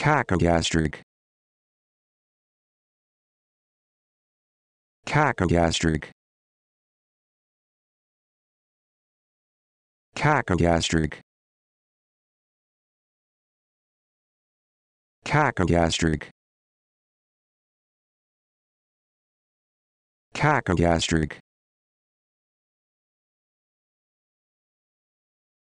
Cacogastric. Cacogastric. Cacogastric. Cacogastric. Cacogastric.